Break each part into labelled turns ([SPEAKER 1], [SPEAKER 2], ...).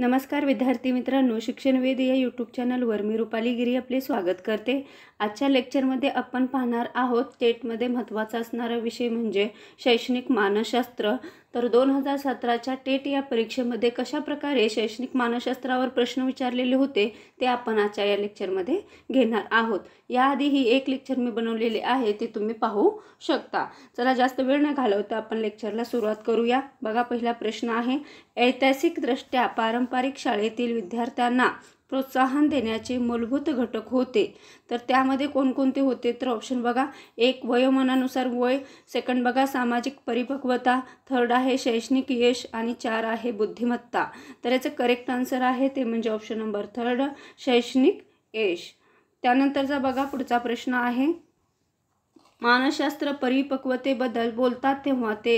[SPEAKER 1] नमस्कार विद्यार्थी मित्रांनो शिक्षणवेद या यूट्यूब चॅनलवर मी रुपाली गिरी आपले स्वागत करते आजच्या लेक्चरमध्ये आपण पाहणार आहोत टेटमध्ये महत्त्वाचा असणारा विषय म्हणजे शैक्षणिक मानसशास्त्र तर दोन हजार सतराच्या टेट या परीक्षेमध्ये कशाप्रकारे शैक्षणिक मानसशास्त्रावर प्रश्न विचारलेले होते ते आपण आजच्या या लेक्चरमध्ये घेणार आहोत याआधी ही एक लेक्चर मी बनवलेले आहे ते तुम्ही पाहू शकता चला जास्त वेळ न घालवता आपण लेक्चरला सुरुवात करूया बघा पहिला प्रश्न आहे ऐतिहासिकदृष्ट्या पारंपरिक शाळेतील विद्यार्थ्यांना प्रोत्साहन देण्याचे मूलभूत घटक होते तर त्यामध्ये कोणकोणते होते तर ऑप्शन बघा एक वयोमानानुसार वय सेकंड बघा सामाजिक परिपक्वता थर्ड आहे शैक्षणिक यश आणि चार आहे बुद्धिमत्ता तर याचं करेक्ट आन्सर आहे ते म्हणजे ऑप्शन नंबर थर्ड शैक्षणिक यश त्यानंतरचा बघा पुढचा प्रश्न आहे मानसशास्त्र परिपक्वतेबद्दल बोलतात तेव्हा ते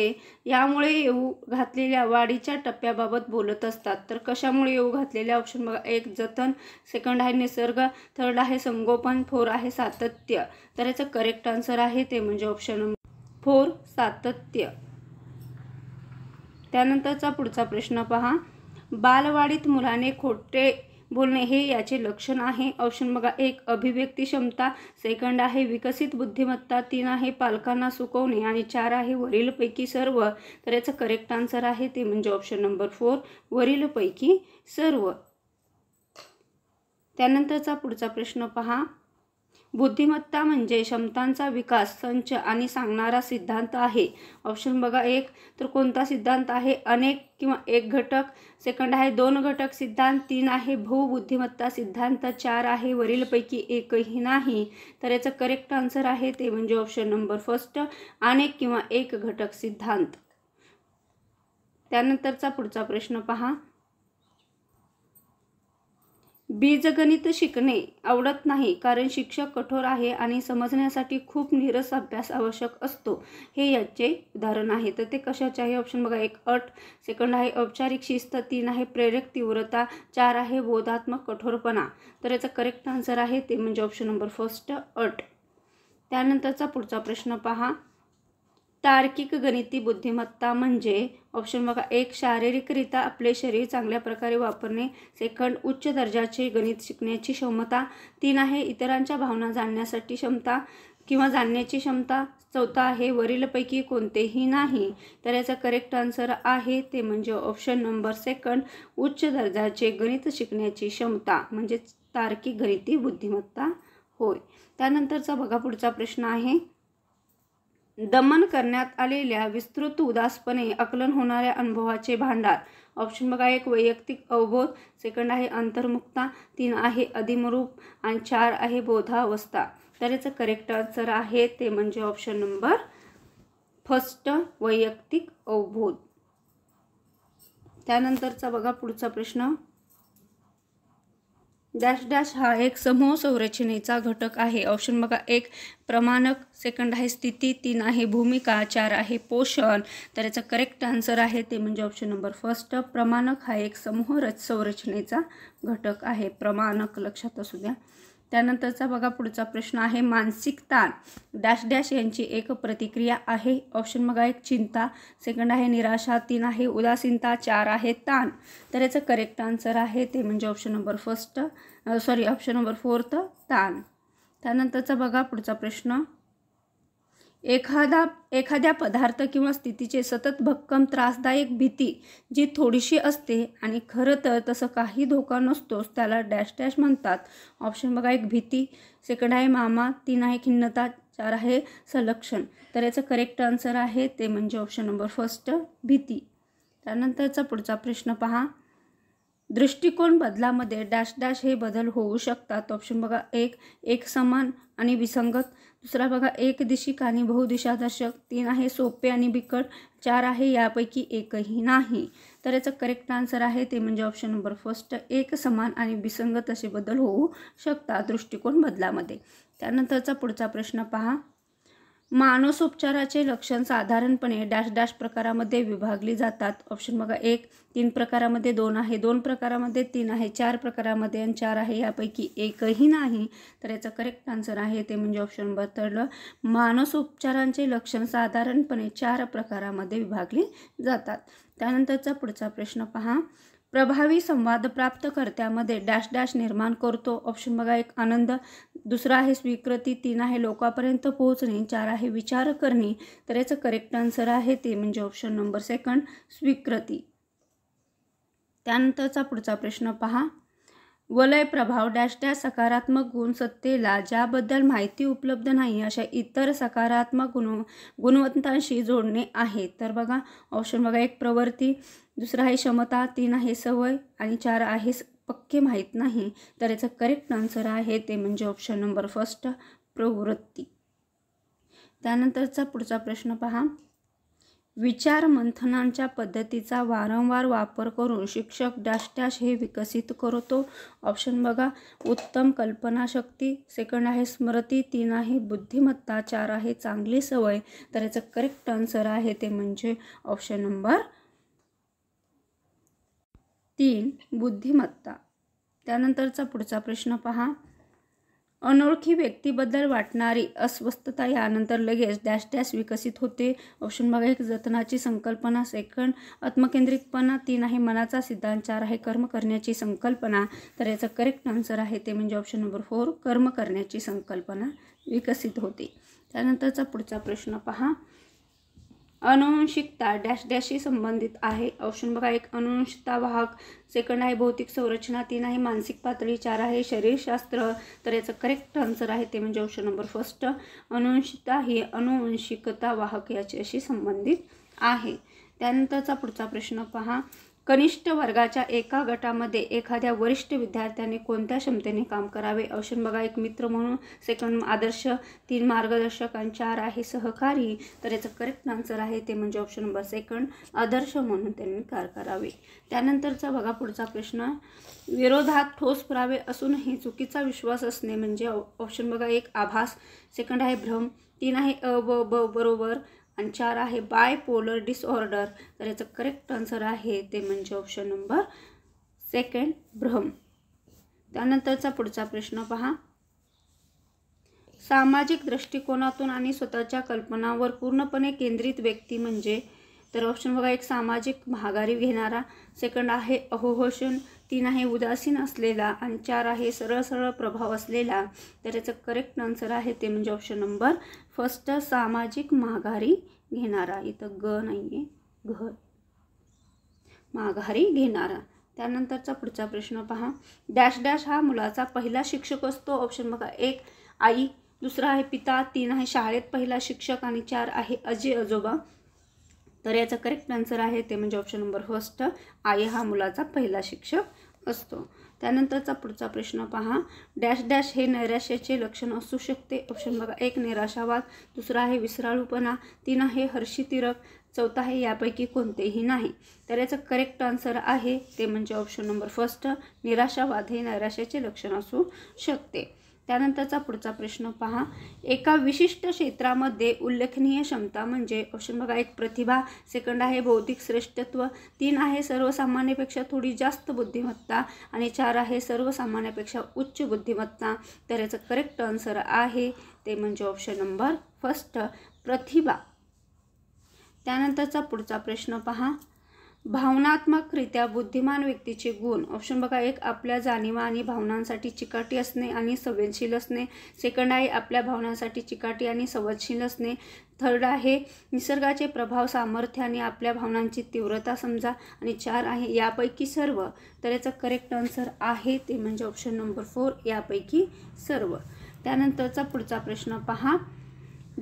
[SPEAKER 1] यामुळे येऊ घातलेल्या वाढीच्या टप्प्याबाबत बोलत असतात तर कशामुळे येऊ घातलेल्या ऑप्शन बघा एक जतन सेकंड आहे निसर्ग थर्ड आहे संगोपन फोर आहे सातत्य तर याचं करेक्ट आन्सर आहे ते म्हणजे ऑप्शन फोर सातत्य त्यानंतरचा पुढचा प्रश्न पहा बालवाडीत मुलाने खोटे बोलणे हे याचे लक्षण आहे ऑप्शन बघा एक अभिव्यक्ती क्षमता सेकंड आहे विकसित बुद्धिमत्ता तीन आहे पालकांना सुकवणे आणि चार आहे वरीलपैकी सर्व तर याचं करेक्ट आन्सर आहे ते म्हणजे ऑप्शन नंबर फोर वरीलपैकी सर्व त्यानंतरचा पुढचा प्रश्न पहा बुद्धिमत्ता म्हणजे क्षमतांचा विकास संच आणि सांगणारा सिद्धांत आहे ऑप्शन बघा एक तर कोणता सिद्धांत आहे अनेक किंवा एक घटक सेकंड आहे दोन घटक सिद्धांत तीन आहे बहुबुद्धिमत्ता सिद्धांत चार आहे वरीलपैकी एकही नाही तर याचं करेक्ट आन्सर आहे ते म्हणजे ऑप्शन नंबर फर्स्ट अनेक किंवा एक घटक सिद्धांत त्यानंतरचा पुढचा प्रश्न पहा बीजगणित शिकणे आवडत नाही कारण शिक्षक कठोर आहे आणि समजण्यासाठी खूप निरस अभ्यास आवश्यक असतो हे याचे उदाहरण आहे तर ते कशाचे आहे ऑप्शन बघा एक अट सेकंड आहे औपचारिक शिस्त तीन आहे प्रेरक तीव्रता चार आहे बोधात्मक कठोरपणा तर याचा करेक्ट आन्सर आहे ते म्हणजे ऑप्शन नंबर फर्स्ट अट त्यानंतरचा पुढचा प्रश्न पहा तार्किक गणिती बुद्धिमत्ता म्हणजे ऑप्शन बघा एक शारीरिकरित्या आपले शरीर चांगल्या प्रकारे वापरणे सेकंड उच्च दर्जाचे गणित शिकण्याची क्षमता तीन आहे इतरांच्या भावना जाणण्यासाठी क्षमता किंवा जाणण्याची क्षमता चौथा आहे वरीलपैकी कोणतेही नाही तर याचा करेक्ट आन्सर आहे ते म्हणजे ऑप्शन नंबर सेकंड उच्च दर्जाचे गणित शिकण्याची क्षमता म्हणजेच तार्किक गणिती बुद्धिमत्ता होय त्यानंतरचा बघा पुढचा प्रश्न आहे दमन करण्यात आलेल्या विस्तृत उदासपणे आकलन होणाऱ्या अनुभवाचे भांडार ऑप्शन बघा एक वैयक्तिक अवबोध सेकंड आहे अंतर्मुक्ता तीन आहे अधिमरूप आणि चार आहे बोधावस्था तर याचं करेक्ट आन्सर आहे ते म्हणजे ऑप्शन नंबर फर्स्ट वैयक्तिक अवबोध त्यानंतरचा बघा पुढचा प्रश्न डॅश डॅश हा एक समूह संरचनेचा घटक आहे ऑप्शन बघा एक प्रमाणक सेकंड आहे स्थिती तीन आहे भूमिका चार आहे पोषण तर याचा करेक्ट आन्सर आहे ते म्हणजे ऑप्शन नंबर फर्स्ट प्रमाणक हा एक समूह रच संरचनेचा घटक आहे प्रमाणक लक्षात असू द्या त्यानंतरचा बघा पुढचा प्रश्न आहे मानसिक ताण डॅश डॅश यांची एक प्रतिक्रिया आहे ऑप्शन बघा एक चिंता सेकंड आहे निराशा तीन आहे उदासीनता चार आहे ताण तर याचं करेक्ट आन्सर आहे ते म्हणजे option number first sorry option number fourth ताण त्यानंतरचा बघा पुढचा प्रश्न एखादा एखाद्या पदार्थ किंवा स्थितीचे सतत भक्कम त्रासदायक भीती जी थोडीशी असते आणि खरं तर तसं काही धोका नसतोच त्याला डॅश डॅश म्हणतात ऑप्शन बघा एक भीती सेकंड आहे मामा तीन आहे खिन्नता चार आहे संलक्षण तर याचं करेक्ट आन्सर आहे ते म्हणजे ऑप्शन नंबर फर्स्ट भीती त्यानंतरचा पुढचा प्रश्न पहा दृष्टिकोन बदलामध्ये डॅश डॅश हे बदल होऊ शकतात ऑप्शन बघा एक एक समान आणि विसंगत दुसरा बघा एक दिशिक आणि बहुदिशादर्शक तीन आहे सोपे आणि बिकट चार आहे यापैकी एकही नाही तर याचं करेक्ट आन्सर आहे ते म्हणजे ऑप्शन नंबर फर्स्ट एक समान आणि विसंगत असे बदल होऊ शकतात दृष्टिकोन बदलामध्ये त्यानंतरचा पुढचा प्रश्न पहा मानसोपचाराचे लक्षण साधारणपणे डॅश डॅश प्रकारामध्ये विभागली जातात ऑप्शन बघा एक तीन प्रकारामध्ये दोन आहे दोन प्रकारामध्ये तीन आहे चार प्रकारामध्ये आणि चार आहे यापैकी एकही नाही तर याचा करेक्ट आन्सर आहे ते म्हणजे ऑप्शन नंबर तर मानसोपचारांचे लक्षण साधारणपणे चार प्रकारामध्ये विभागली जातात त्यानंतरचा पुढचा प्रश्न पहा प्रभावी संवाद प्राप्तकर्त्यामध्ये डॅश डॅश निर्माण करतो ऑप्शन बघा एक आनंद दुसरा आहे स्वीकृती तीन आहे लोकांपर्यंत पोहोचणे चार आहे विचार करणे तर याचं करेक्ट आन्सर आहे ते म्हणजे ऑप्शन नंबर सेकंड स्वीकृती त्यानंतरचा पुढचा प्रश्न पहा वलय प्रभाव डॅश डॅश सकारात्मक गुण सत्तेला ज्याबद्दल माहिती उपलब्ध नाही अशा इतर सकारात्मक गुण गुणवंतांशी जोडणे आहे तर बघा ऑप्शन बघा एक प्रवृत्ती दुसरा आहे क्षमता तीन आहे सवय आणि चार आहे पक्के माहीत नाही तर याचं करेक्ट आन्सर आहे ते म्हणजे ऑप्शन नंबर फर्स्ट प्रवृत्ती त्यानंतरचा पुढचा प्रश्न पहा विचार मंथनांच्या पद्धतीचा वारंवार वापर करून शिक्षक डॅश डॅश हे विकसित करतो ऑप्शन बघा उत्तम कल्पनाशक्ती सेकंड आहे स्मृती तीन आहे बुद्धिमत्ता चार आहे चांगली सवय तर याचं करेक्ट आन्सर आहे ते म्हणजे ऑप्शन नंबर तीन बुद्धिमत्ता त्यानंतरचा पुढचा प्रश्न पहा अनोळखी व्यक्तीबद्दल वाटणारी अस्वस्थता यानंतर लगेच डॅश डॅश विकसित होते ऑप्शन बघा एक जतनाची संकल्पना सेकंड आत्मकेंद्रितपणा तीन आहे मनाचा सिद्धांत चार आहे कर्म करण्याची संकल्पना तर याचा करेक्ट आन्सर आहे ते म्हणजे ऑप्शन नंबर फोर कर्म करण्याची संकल्पना विकसित होते त्यानंतरचा पुढचा प्रश्न पहा अनुवंशिकता डॅश डॅशशी संबंधित आहे ऑप्शन बघा एक अनुवंशिकता वाहक सेकंड आहे भौतिक संरचना तीन आहे मानसिक पातळी चार आहे शरीरशास्त्र तर याचं करेक्ट आन्सर आहे ते म्हणजे ऑप्शन नंबर फर्स्ट अनुवंशिकता ही अनुवंशिकता वाहक याच्याशी संबंधित आहे त्यानंतरचा पुढचा प्रश्न पहा कनिष्ठ वर्गाच्या एका गटामध्ये एखाद्या वरिष्ठ विद्यार्थ्याने कोणत्या क्षमतेने काम करावे ऑप्शन बघा एक मित्र म्हणून सेकंड आदर्श तीन मार्गदर्शक आणि चार आहे सहकारी तर याचं करेक्ट आन्सर आहे ते म्हणजे ऑप्शन नंबर सेकंड आदर्श म्हणून त्यांनी कार करावे त्यानंतरचा बघा पुढचा प्रश्न विरोधात ठोस पुरावे असूनही चुकीचा विश्वास असणे म्हणजे ऑप्शन बघा एक आभास सेकंड आहे भ्रम तीन आहे अ ब बरोबर आणि चार आहे बाय पोलर डिसऑर्डर तर याचं करेक्ट आन्सर आहे ते म्हणजे ऑप्शन नंबर सेकंड भ्रम त्यानंतरचा पुढचा प्रश्न पहा सामाजिक दृष्टिकोनातून आणि स्वतःच्या कल्पनावर पूर्णपणे केंद्रित व्यक्ती म्हणजे तर ऑप्शन बघा एक सामाजिक महागारी घेणारा सेकंड आहे अहोहोशून तीन आहे उदासीन असलेला आणि चार आहे सरळ सरळ प्रभाव असलेला तर याचं करेक्ट आन्सर आहे ते म्हणजे ऑप्शन नंबर फर्स्ट सामाजिक माघारी घेणारा इथं ग नाही आहे घ माघारी घेणारा त्यानंतरचा पुढचा प्रश्न पहा डॅश डॅश हा मुलाचा पहिला शिक्षक असतो ऑप्शन बघा एक आई दुसरा आहे पिता तीन आहे शाळेत पहिला शिक्षक आणि चार आहे अजी आजोबा तर याचा करेक्ट आन्सर आहे ते म्हणजे ऑप्शन नंबर फर्स्ट आई हा मुलाचा पहिला शिक्षक असतो त्यानंतरचा पुढचा प्रश्न पहा डॅश डॅश हे नैराश्याचे लक्षण असू शकते ऑप्शन बघा एक निराशावाद दुसरा आहे विसराळूपणा तीन आहे हर्षितिरक चौथा आहे यापैकी कोणतेही नाही तर याचं करेक्ट आन्सर आहे ते म्हणजे ऑप्शन नंबर फर्स्ट निराशावाद हे नैराश्याचे लक्षण असू शकते त्यानंतरचा पुढचा प्रश्न पहा एका विशिष्ट क्षेत्रामध्ये उल्लेखनीय क्षमता म्हणजे ऑप्शन बघा एक प्रतिभा सेकंड आहे बौद्धिक श्रेष्ठत्व तीन आहे सर्वसामान्यापेक्षा थोडी जास्त बुद्धिमत्ता आणि चार आहे सर्वसामान्यापेक्षा उच्च बुद्धिमत्ता तर याचं करेक्ट आन्सर आहे ते म्हणजे ऑप्शन नंबर फर्स्ट प्रतिभा त्यानंतरचा पुढचा प्रश्न पहा भावनात्मकरित्या बुद्धिमान व्यक्तीचे गुण ऑप्शन बघा एक आपल्या जाणीवा आणि भावनांसाठी चिकाटी असणे आणि संवेदनशील असणे सेकंड आहे आपल्या भावनांसाठी चिकाटी आणि संवेदनशील असणे थर्ड आहे निसर्गाचे प्रभाव सामर्थ्य आणि आपल्या भावनांची तीव्रता समजा आणि चार आहे यापैकी सर्व तर याचा करेक्ट आन्सर आहे ते म्हणजे ऑप्शन नंबर फोर यापैकी सर्व त्यानंतरचा पुढचा प्रश्न पहा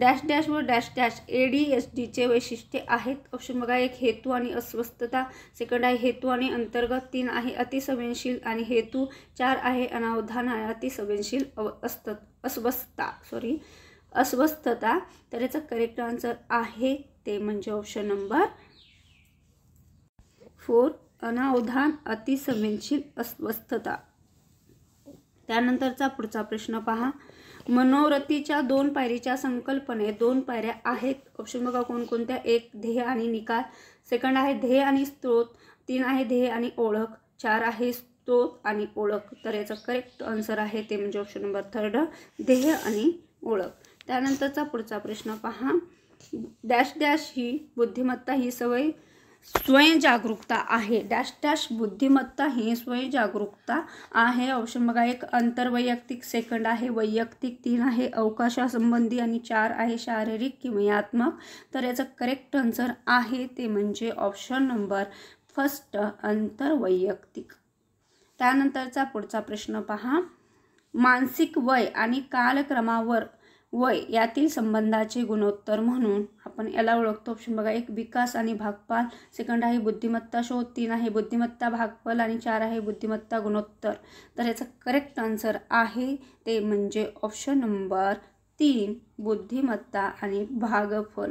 [SPEAKER 1] डॅश डॅश व dash dash A D S डीचे वैशिष्ट्ये आहेत ऑप्शन बघा एक हेतू आणि अस्वस्थता सेकंड आहे हेतू आणि अंतर्गत तीन आहे अतिसंवेदनशील आणि हेतू चार आहे अनावधान आहे अतिसंवेदनशील अस्त अस्वस्थता सॉरी अस्वस्थता तर याचा करेक्ट आन्सर आहे ते म्हणजे ऑप्शन नंबर फोर अनावधान अतिसंवेदनशील अस्वस्थता त्यानंतरचा पुढचा प्रश्न पहा मनोरथीच्या दोन पायरीच्या संकल्पने दोन पायऱ्या आहेत ऑप्शन बघा कोणकोणत्या एक ध्येय आणि निकाल सेकंड आहे ध्येय आणि स्त्रोत तीन आहे ध्येय आणि ओळख चार आहे स्त्रोत आणि ओळख तर याचा करेक्ट आन्सर आहे ते म्हणजे ऑप्शन नंबर थर्ड ध्येय आणि ओळख त्यानंतरचा पुढचा प्रश्न पहा डॅश डॅश ही बुद्धिमत्ता ही सवय स्वयंजागरूकता आहे डॅश डॅश बुद्धिमत्ता ही स्वयंजागरूकता आहे ऑप्शन बघा एक आंतरवैयक्तिक सेकंड आहे वैयक्तिक तीन आहे अवकाशासंबंधी आणि चार आहे शारीरिक किमयात्मक तर याचं करेक्ट आन्सर आहे ते म्हणजे ऑप्शन नंबर फर्स्ट आंतरवैयक्तिक त्यानंतरचा पुढचा प्रश्न पहा मानसिक वय आणि कालक्रमावर वय यातील संबंधाचे गुणोत्तर म्हणून आपण याला ओळखतो ऑप्शन बघा एक विकास आणि भागपाल सेकंड आहे बुद्धिमत्ता शोध तीन आहे बुद्धिमत्ता भागपाल आणि चार आहे बुद्धिमत्ता गुणोत्तर तर याचा करेक्ट आन्सर आहे ते म्हणजे ऑप्शन नंबर तीन बुद्धिमत्ता आणि भागफल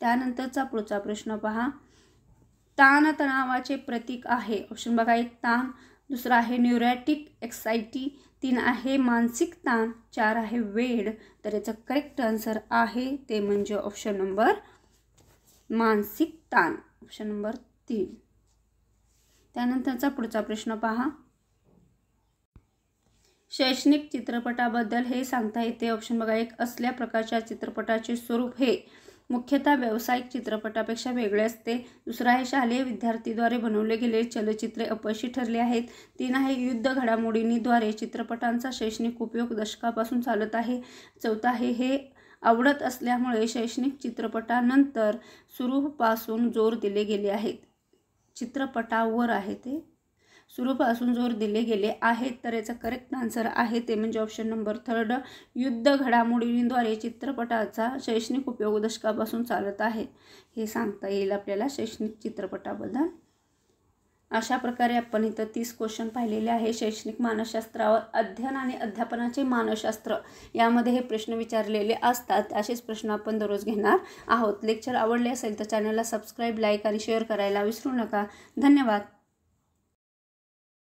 [SPEAKER 1] त्यानंतरचा पुढचा प्रश्न पहा ताणतणावाचे प्रतीक आहे ऑप्शन बघा एक ताण दुसरा आहे न्युरॅटिक एक्सायटी तीन आहे मानसिक ताण चार आहे वेड तर याचं करेक्ट आन्सर आहे ते म्हणजे ऑप्शन नंबर मानसिक ताण ऑप्शन नंबर तीन त्यानंतरचा पुढचा प्रश्न पहा शैक्षणिक चित्रपटाबद्दल हे सांगता येते ऑप्शन बघा एक असल्या प्रकारच्या चित्रपटाचे स्वरूप हे मुख्यतः व्यावसायिक चित्रपटापेक्षा वेगळे असते दुसरा हे शालेय विद्यार्थीद्वारे बनवले गेले चलचित्रे अपयशी ठरले आहेत तीन आहे युद्ध घडामोडींनीद्वारे चित्रपटांचा शैक्षणिक उपयोग दशकापासून चालत आहे चौथा आहे हे आवडत असल्यामुळे शैक्षणिक चित्रपटानंतर सुरूपासून जोर दिले गेले आहेत चित्रपटावर आहे ते सुरूपासून जोर दिले गेले आहेत तर याचा करेक्ट आन्सर आहे ते म्हणजे ऑप्शन नंबर थर्ड युद्ध घडामोडींद्वारे चित्रपटाचा शैक्षणिक उपयोग दशकापासून चालत आहे हे सांगता येईल आपल्याला शैक्षणिक चित्रपटाबद्दल अशा प्रकारे आपण इथं तीस क्वेश्चन पाहिलेले आहे शैक्षणिक मानसशास्त्रावर अध्ययन आणि अध्यापनाचे मानसशास्त्र यामध्ये हे प्रश्न विचारलेले असतात असेच प्रश्न आपण दररोज घेणार आहोत लेक्चर आवडले असेल तर चॅनलला सबस्क्राईब लाईक आणि शेअर करायला विसरू नका धन्यवाद